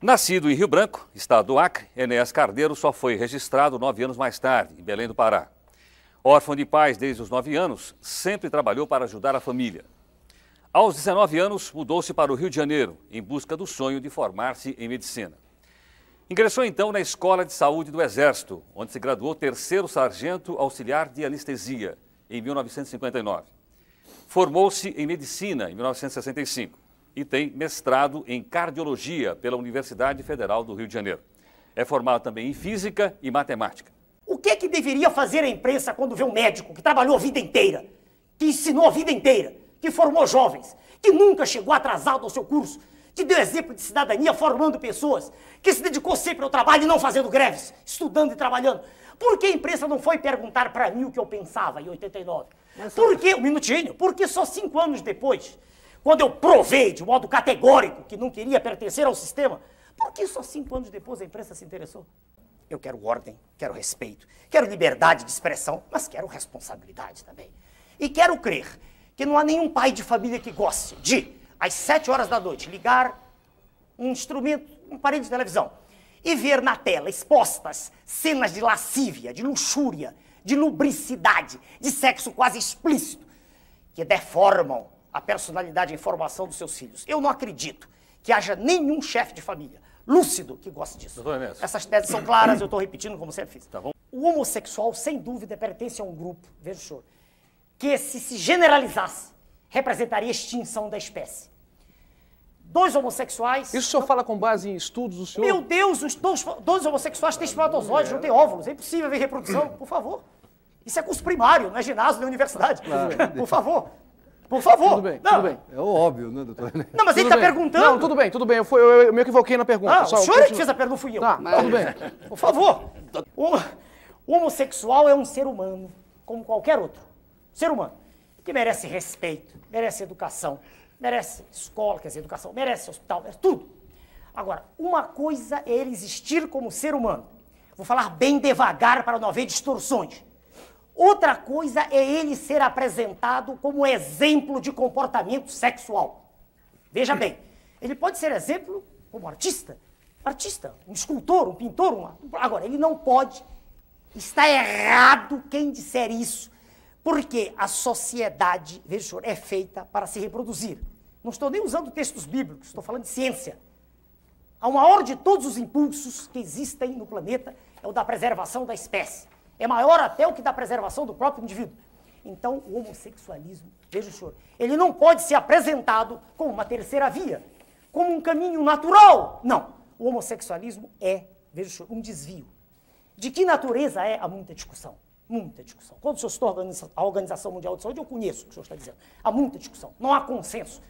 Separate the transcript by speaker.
Speaker 1: Nascido em Rio Branco, estado do Acre, Enéas Cardeiro só foi registrado nove anos mais tarde, em Belém do Pará. Órfão de pais desde os nove anos, sempre trabalhou para ajudar a família. Aos 19 anos, mudou-se para o Rio de Janeiro, em busca do sonho de formar-se em medicina. Ingressou então na Escola de Saúde do Exército, onde se graduou terceiro sargento auxiliar de anestesia, em 1959. Formou-se em medicina em 1965 e tem mestrado em cardiologia pela Universidade Federal do Rio de Janeiro. É formado também em física e matemática.
Speaker 2: O que, é que deveria fazer a imprensa quando vê um médico que trabalhou a vida inteira, que ensinou a vida inteira, que formou jovens, que nunca chegou atrasado ao seu curso, que deu exemplo de cidadania formando pessoas, que se dedicou sempre ao trabalho e não fazendo greves, estudando e trabalhando. Por que a imprensa não foi perguntar para mim o que eu pensava em 89? Mas, por que, um minutinho, por que só cinco anos depois quando eu provei de modo categórico que não queria pertencer ao sistema, por que só cinco anos depois a imprensa se interessou? Eu quero ordem, quero respeito, quero liberdade de expressão, mas quero responsabilidade também. E quero crer que não há nenhum pai de família que goste de, às sete horas da noite, ligar um instrumento, um parede de televisão, e ver na tela expostas cenas de lascívia, de luxúria, de lubricidade, de sexo quase explícito, que deformam a personalidade e a informação dos seus filhos. Eu não acredito que haja nenhum chefe de família lúcido que goste disso. Essas teses são claras, eu estou repetindo como sempre fiz. Tá o homossexual, sem dúvida, pertence a um grupo, veja o senhor, que se se generalizasse, representaria extinção da espécie. Dois homossexuais. Isso o senhor não... fala com base em estudos do senhor? Meu Deus, os dois, dois homossexuais têm espermatozoides, não têm óvulos. É impossível haver reprodução, por favor. Isso é curso primário, não é ginásio, não é universidade. Claro. por favor. Por favor. Tudo bem, não. tudo bem. É óbvio, né, doutor? Não, mas tá tudo ele está perguntando. Não, tudo bem, tudo bem. Eu, fui, eu, eu me equivoquei na
Speaker 1: pergunta. Ah, Só, o senhor é que fez a pergunta,
Speaker 2: não fui eu. Tá, mas... tudo bem. Por favor. O homossexual é um ser humano, como qualquer outro. Ser humano. Que merece respeito, merece educação, merece escola, quer dizer, educação, merece hospital, merece tudo. Agora, uma coisa é ele existir como ser humano. Vou falar bem devagar para não haver distorções. Outra coisa é ele ser apresentado como exemplo de comportamento sexual. Veja bem, ele pode ser exemplo como artista, artista, um escultor, um pintor, um... agora ele não pode. Está errado quem disser isso, porque a sociedade, veja, senhor, é feita para se reproduzir. Não estou nem usando textos bíblicos, estou falando de ciência. A maior de todos os impulsos que existem no planeta é o da preservação da espécie é maior até o que da preservação do próprio indivíduo. Então, o homossexualismo, veja o senhor, ele não pode ser apresentado como uma terceira via, como um caminho natural. Não. O homossexualismo é, veja o senhor, um desvio. De que natureza é? Há muita discussão. Muita discussão. Quando o senhor citou a Organização Mundial de Saúde, eu conheço o que o senhor está dizendo. Há muita discussão. Não há consenso.